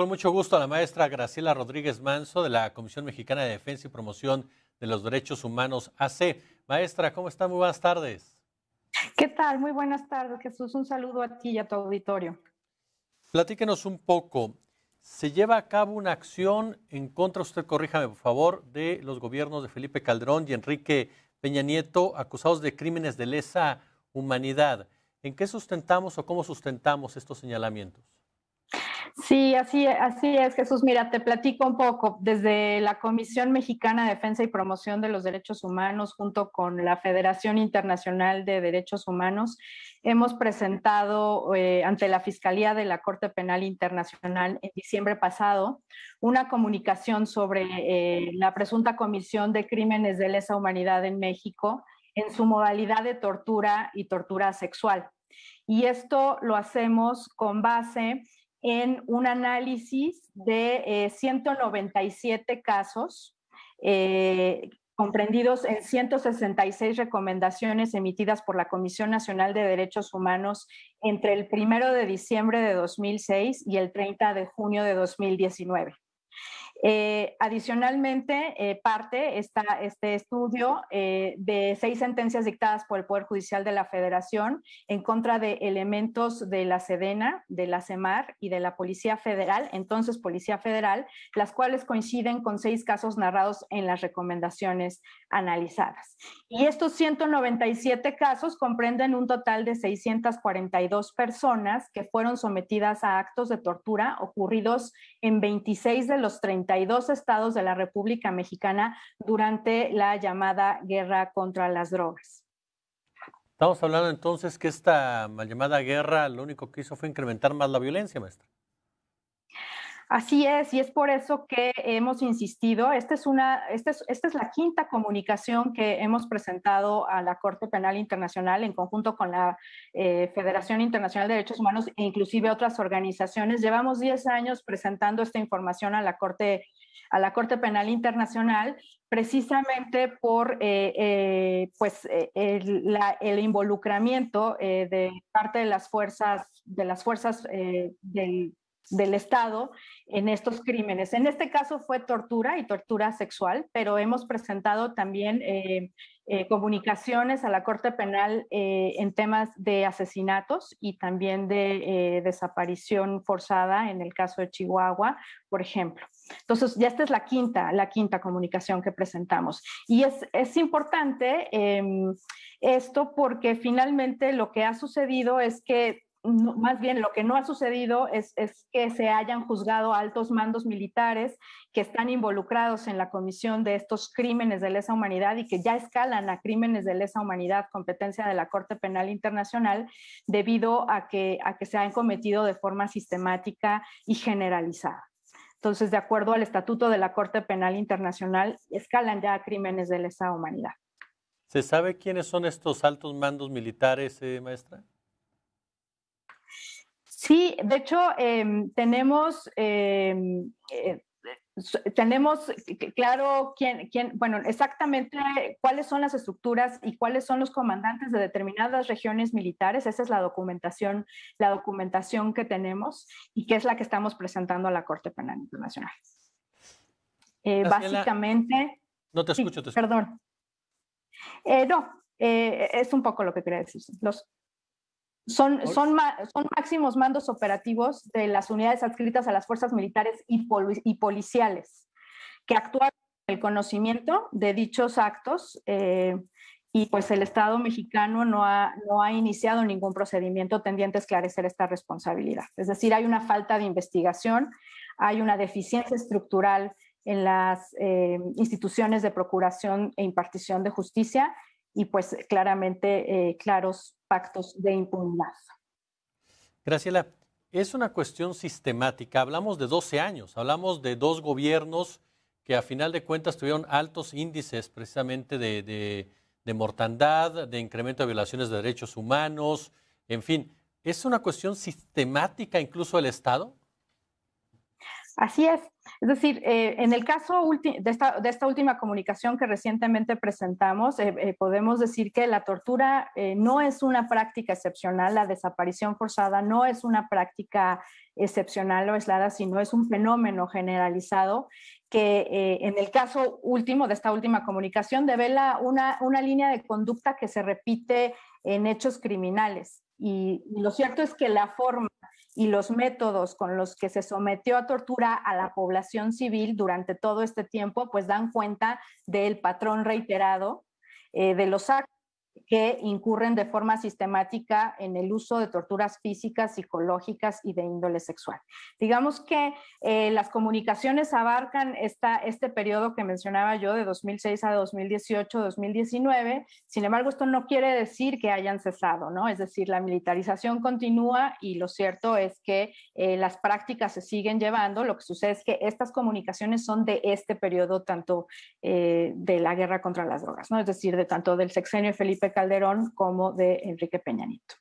con mucho gusto a la maestra Graciela Rodríguez Manso de la Comisión Mexicana de Defensa y Promoción de los Derechos Humanos, AC. Maestra, ¿cómo está? Muy buenas tardes. ¿Qué tal? Muy buenas tardes, Jesús. Un saludo a ti y a tu auditorio. Platíquenos un poco. Se lleva a cabo una acción en contra, usted corríjame por favor, de los gobiernos de Felipe Calderón y Enrique Peña Nieto, acusados de crímenes de lesa humanidad. ¿En qué sustentamos o cómo sustentamos estos señalamientos? Sí, así, así es, Jesús. Mira, te platico un poco. Desde la Comisión Mexicana de Defensa y Promoción de los Derechos Humanos, junto con la Federación Internacional de Derechos Humanos, hemos presentado eh, ante la Fiscalía de la Corte Penal Internacional en diciembre pasado una comunicación sobre eh, la presunta comisión de crímenes de lesa humanidad en México en su modalidad de tortura y tortura sexual. Y esto lo hacemos con base en un análisis de 197 eh, casos eh, comprendidos en 166 recomendaciones emitidas por la Comisión Nacional de Derechos Humanos entre el 1 de diciembre de 2006 y el 30 de junio de 2019. Eh, adicionalmente, eh, parte está este estudio eh, de seis sentencias dictadas por el Poder Judicial de la Federación en contra de elementos de la Sedena, de la CEMAR y de la Policía Federal, entonces Policía Federal, las cuales coinciden con seis casos narrados en las recomendaciones analizadas. Y estos 197 casos comprenden un total de 642 personas que fueron sometidas a actos de tortura ocurridos en 26 de los 30 dos estados de la República Mexicana durante la llamada guerra contra las drogas. Estamos hablando entonces que esta llamada guerra lo único que hizo fue incrementar más la violencia, maestra. Así es, y es por eso que hemos insistido. Esta es, una, esta es, esta es la quinta comunicación que hemos presentado a la Corte Penal Internacional en conjunto con la eh, Federación Internacional de Derechos Humanos e inclusive otras organizaciones. Llevamos 10 años presentando esta información a la Corte a la Corte Penal Internacional precisamente por eh, eh, pues, el, el, involucramiento de parte de las fuerzas, de las fuerzas del, del Estado en estos crímenes. En este caso fue tortura y tortura sexual, pero hemos presentado también eh, eh, comunicaciones a la Corte Penal eh, en temas de asesinatos y también de desaparición forzada en el caso de Chihuahua, por ejemplo. Entonces, ya esta es la quinta, la quinta comunicación que presentamos. Y es, es importante em, esto porque finalmente lo que ha sucedido es que más bien lo que no ha sucedido es, que se hayan juzgado altos mandos militares que están involucrados en la comisión de estos crímenes de lesa humanidad y que ya escalan a crímenes de lesa humanidad, competencia de la Corte Penal Internacional, debido a que, se han cometido de forma sistemática y generalizada. Entonces, de acuerdo al estatuto de la Corte Penal Internacional, escalan ya a crímenes de lesa humanidad. ¿Se sabe quiénes son estos altos mandos militares, eh, maestra? Sí, de hecho, em, tenemos, em, eh, tenemos claro quién, quién, bueno, exactamente cuáles son las estructuras y cuáles son los comandantes de determinadas regiones militares. Esa es la documentación, la documentación que tenemos y que es la que estamos presentando a la Corte Penal Internacional. Eh, básicamente. No te escucho, te escucho. Perdón. Eh, no, es un poco lo que quería decir. Los, son, son, son, máximos mandos operativos de las unidades adscritas a las fuerzas militares y, y policiales, que actúan en el conocimiento de dichos actos eh, y pues el Estado mexicano no ha, iniciado ningún procedimiento tendiente a esclarecer esta responsabilidad. Es decir, hay una falta de investigación, hay una deficiencia estructural en las eh, instituciones de procuración e impartición de justicia y pues claramente eh, claros pactos de impunidad. Graciela, es una cuestión sistemática. Hablamos de 12 años, hablamos de dos gobiernos que a final de cuentas tuvieron altos índices precisamente de, mortandad, de incremento de violaciones de derechos humanos, en fin. ¿Es una cuestión sistemática incluso el Estado? Así es. Es decir, eh, en el caso de esta, última comunicación que recientemente presentamos, eh, eh, podemos decir que la tortura no es una práctica excepcional, la desaparición forzada no es una práctica excepcional o aislada, sino es un fenómeno generalizado que en el caso último de esta última comunicación devela una, línea de conducta que se repite en hechos criminales. y, lo cierto es que la forma y los métodos con los que se sometió a tortura a la población civil durante todo este tiempo, pues dan cuenta del patrón reiterado eh, de los actos que incurren de forma sistemática en el uso de torturas físicas, psicológicas y de índole sexual. Digamos que eh, las comunicaciones abarcan esta, este periodo que mencionaba yo de 2006 a 2018, 2019. Sin embargo, esto no quiere decir que hayan cesado, ¿no? Es decir, la militarización continúa y lo cierto es que eh, las prácticas se siguen llevando. Lo que sucede es que estas comunicaciones son de este periodo tanto eh, de la guerra contra las drogas, ¿no? Es decir, de tanto del sexenio Felipe Calderón como de Enrique Peña Nieto.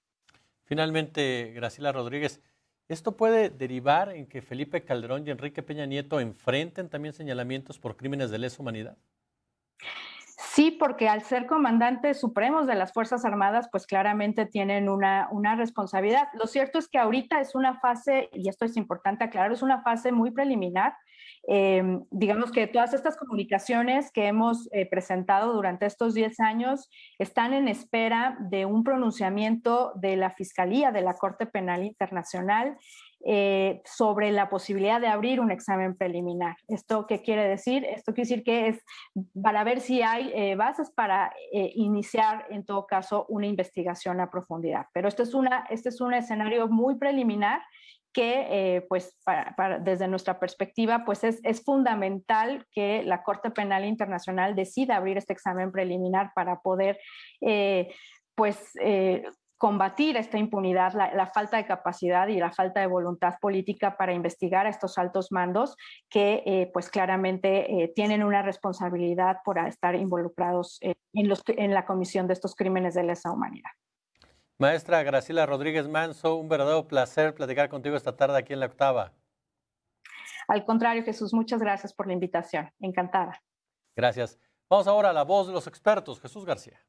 Finalmente, Graciela Rodríguez, ¿esto puede derivar en que Felipe Calderón y Enrique Peña Nieto enfrenten también señalamientos por crímenes de lesa humanidad? Sí, porque al ser comandantes supremos de las Fuerzas Armadas, pues claramente tienen una, responsabilidad. Lo cierto es que ahorita es una fase, y esto es importante aclarar, es una fase muy preliminar. Em, digamos que todas estas comunicaciones que hemos eh, presentado durante estos 10 años están en espera de un pronunciamiento de la Fiscalía, de la Corte Penal Internacional. Eh, sobre la posibilidad de abrir un examen preliminar. ¿Esto qué quiere decir? Esto quiere decir que es para ver si hay eh, bases para eh, iniciar, en todo caso, una investigación a profundidad. Pero esto es una, este es un escenario muy preliminar que pues desde nuestra perspectiva pues es, fundamental que la Corte Penal Internacional decida abrir este examen preliminar para poder pues combatir esta impunidad, la, falta de capacidad y la falta de voluntad política para investigar a estos altos mandos que eh, pues claramente eh, tienen una responsabilidad por estar involucrados eh, en, en la comisión de estos crímenes de lesa humanidad. Maestra Graciela Rodríguez Manso, un verdadero placer platicar contigo esta tarde aquí en la octava. Al contrario, Jesús, muchas gracias por la invitación. Encantada. Gracias. Vamos ahora a la voz de los expertos. Jesús García.